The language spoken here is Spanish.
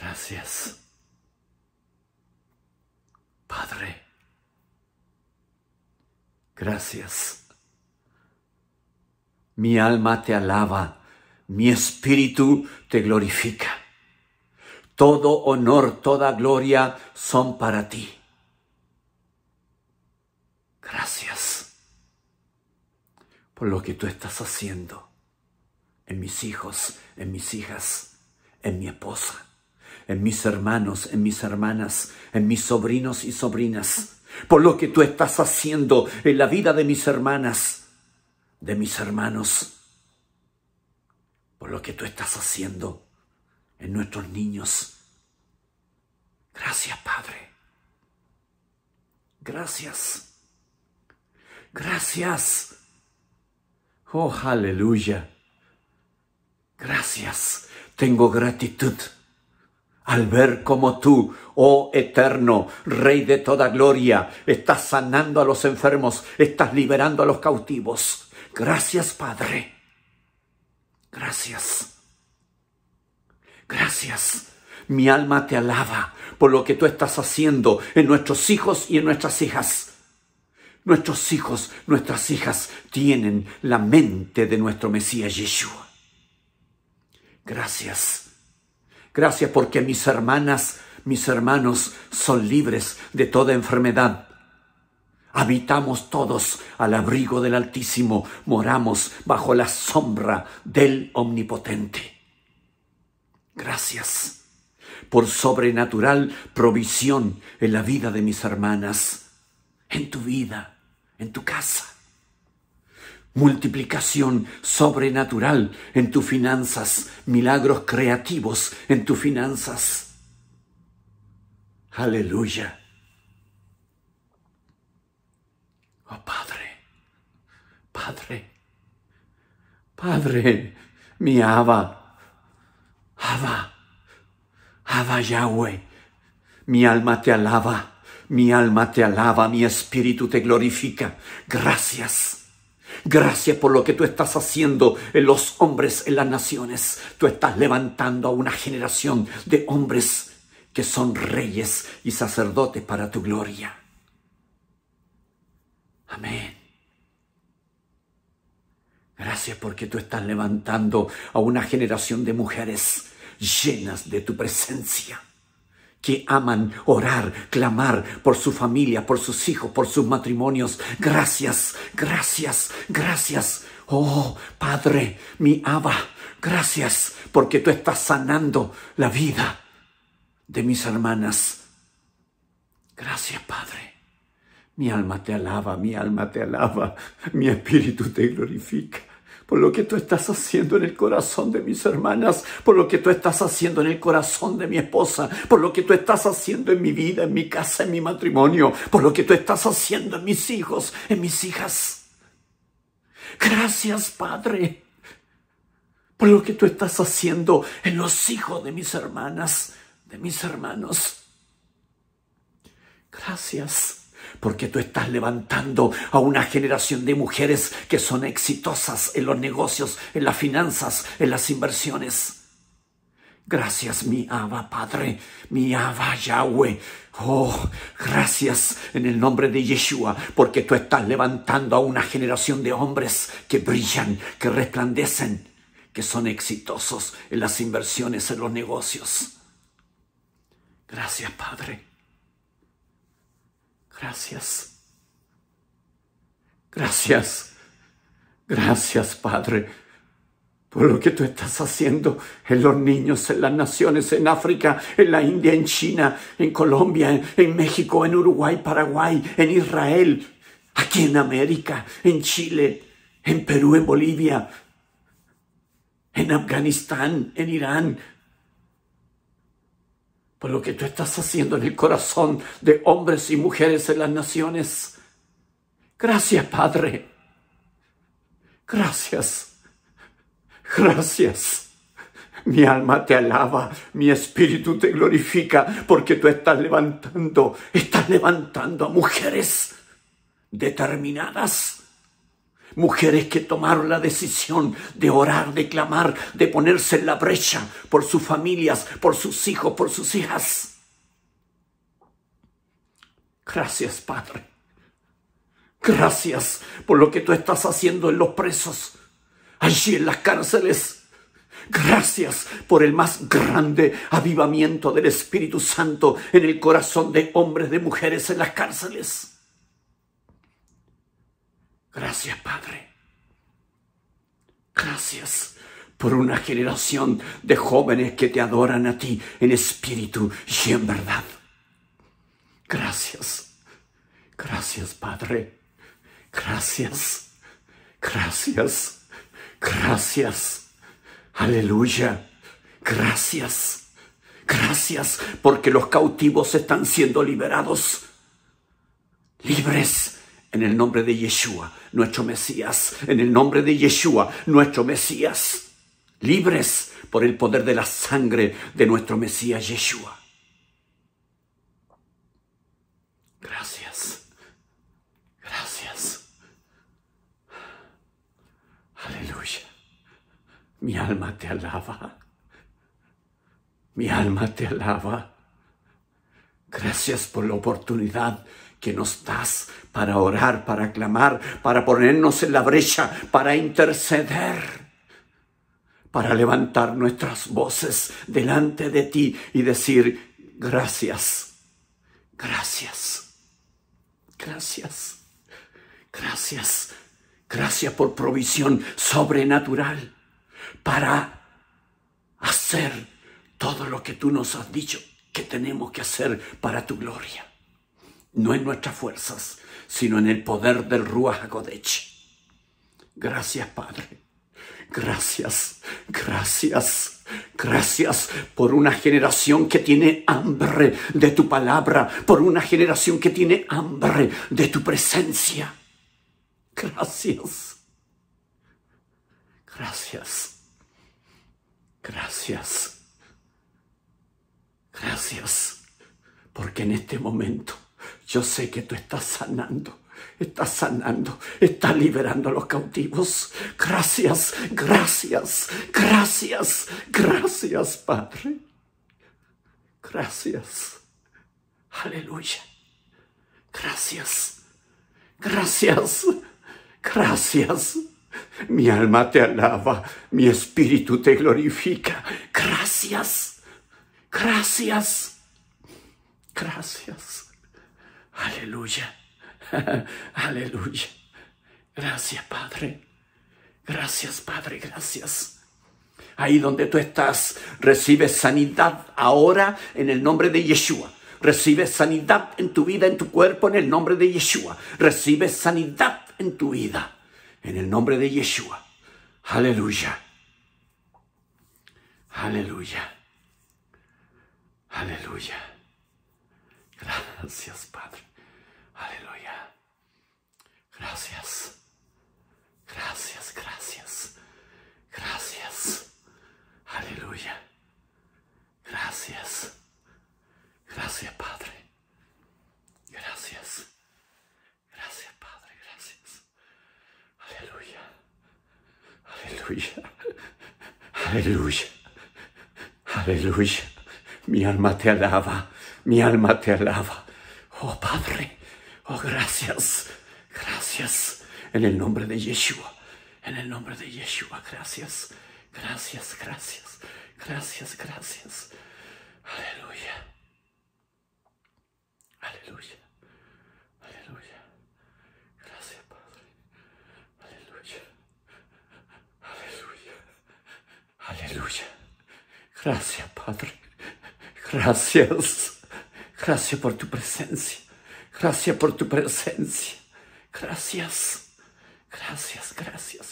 Gracias. Padre. Gracias. Mi alma te alaba, mi espíritu te glorifica. Todo honor, toda gloria son para ti. Gracias por lo que tú estás haciendo en mis hijos, en mis hijas, en mi esposa en mis hermanos, en mis hermanas, en mis sobrinos y sobrinas, por lo que tú estás haciendo en la vida de mis hermanas, de mis hermanos, por lo que tú estás haciendo en nuestros niños. Gracias, Padre. Gracias. Gracias. Oh, aleluya. Gracias. Tengo gratitud al ver cómo tú, oh eterno, Rey de toda gloria, estás sanando a los enfermos, estás liberando a los cautivos. Gracias, Padre. Gracias. Gracias. Mi alma te alaba por lo que tú estás haciendo en nuestros hijos y en nuestras hijas. Nuestros hijos, nuestras hijas tienen la mente de nuestro Mesías Yeshua. Gracias Gracias porque mis hermanas, mis hermanos son libres de toda enfermedad. Habitamos todos al abrigo del Altísimo, moramos bajo la sombra del Omnipotente. Gracias por sobrenatural provisión en la vida de mis hermanas, en tu vida, en tu casa multiplicación sobrenatural en tus finanzas, milagros creativos en tus finanzas. Aleluya. Oh Padre, Padre, Padre, mi Abba, Abba, Abba Yahweh, mi alma te alaba, mi alma te alaba, mi espíritu te glorifica. Gracias. Gracias por lo que tú estás haciendo en los hombres, en las naciones. Tú estás levantando a una generación de hombres que son reyes y sacerdotes para tu gloria. Amén. Gracias porque tú estás levantando a una generación de mujeres llenas de tu presencia que aman orar, clamar por su familia, por sus hijos, por sus matrimonios. Gracias, gracias, gracias. Oh, Padre, mi Abba, gracias porque tú estás sanando la vida de mis hermanas. Gracias, Padre. Mi alma te alaba, mi alma te alaba, mi espíritu te glorifica por lo que tú estás haciendo en el corazón de mis hermanas, por lo que tú estás haciendo en el corazón de mi esposa, por lo que tú estás haciendo en mi vida, en mi casa, en mi matrimonio, por lo que tú estás haciendo en mis hijos, en mis hijas. Gracias, Padre, por lo que tú estás haciendo en los hijos de mis hermanas, de mis hermanos. Gracias porque tú estás levantando a una generación de mujeres que son exitosas en los negocios, en las finanzas, en las inversiones. Gracias, mi Abba Padre, mi Abba Yahweh. Oh, gracias en el nombre de Yeshua, porque tú estás levantando a una generación de hombres que brillan, que resplandecen, que son exitosos en las inversiones, en los negocios. Gracias, Padre. Gracias. Gracias. Gracias, Padre, por lo que tú estás haciendo en los niños, en las naciones, en África, en la India, en China, en Colombia, en, México, en Uruguay, Paraguay, en Israel, aquí en América, en Chile, en Perú, en Bolivia, en Afganistán, en Irán, por pues lo que tú estás haciendo en el corazón de hombres y mujeres en las naciones. Gracias, Padre. Gracias. Gracias. Mi alma te alaba, mi espíritu te glorifica, porque tú estás levantando, estás levantando a mujeres determinadas Mujeres que tomaron la decisión de orar, de clamar, de ponerse en la brecha por sus familias, por sus hijos, por sus hijas. Gracias, Padre. Gracias por lo que tú estás haciendo en los presos, allí en las cárceles. Gracias por el más grande avivamiento del Espíritu Santo en el corazón de hombres, de mujeres en las cárceles. Gracias, Padre. Gracias por una generación de jóvenes que te adoran a ti en espíritu y en verdad. Gracias. Gracias, Padre. Gracias. Gracias. Gracias. Aleluya. Gracias. Gracias porque los cautivos están siendo liberados. Libres en el nombre de Yeshua, nuestro Mesías. En el nombre de Yeshua, nuestro Mesías. Libres por el poder de la sangre de nuestro Mesías Yeshua. Gracias. Gracias. Aleluya. Mi alma te alaba. Mi alma te alaba. Gracias por la oportunidad que nos das para orar, para clamar, para ponernos en la brecha, para interceder para levantar nuestras voces delante de ti y decir, gracias, gracias, gracias, gracias, gracias por provisión sobrenatural para hacer todo lo que tú nos has dicho que tenemos que hacer para tu gloria no en nuestras fuerzas, sino en el poder del Ruach HaKodesh. Gracias, Padre. Gracias, gracias. Gracias por una generación que tiene hambre de tu palabra, por una generación que tiene hambre de tu presencia. Gracias. Gracias. Gracias. Gracias. Porque en este momento yo sé que tú estás sanando. Estás sanando, estás liberando a los cautivos. Gracias, gracias, gracias, gracias, Padre. Gracias. Aleluya. Gracias. Gracias. Gracias. Mi alma te alaba, mi espíritu te glorifica. Gracias. Gracias. Gracias. Aleluya. Aleluya. Gracias, Padre. Gracias, Padre. Gracias. Ahí donde tú estás, recibe sanidad ahora en el nombre de Yeshua. recibe sanidad en tu vida, en tu cuerpo, en el nombre de Yeshua. recibe sanidad en tu vida, en el nombre de Yeshua. Aleluya. Aleluya. Aleluya. Gracias, Padre. Aleluya. Gracias. Gracias, gracias. Gracias. Aleluya. Gracias. Gracias, Padre. Gracias. Gracias, Padre. Gracias. Aleluya. Aleluya. Aleluya. Aleluya. Mi alma te alaba mi alma te alaba. Oh Padre, oh gracias, gracias, en el nombre de Yeshua, en el nombre de Yeshua, gracias, gracias, gracias, gracias, gracias. Aleluya. Aleluya. Aleluya. Gracias, Padre. Aleluya. Aleluya. Aleluya. Gracias, Padre. Gracias. Gracias por tu presencia. Gracias por tu presencia. Gracias. Gracias, gracias.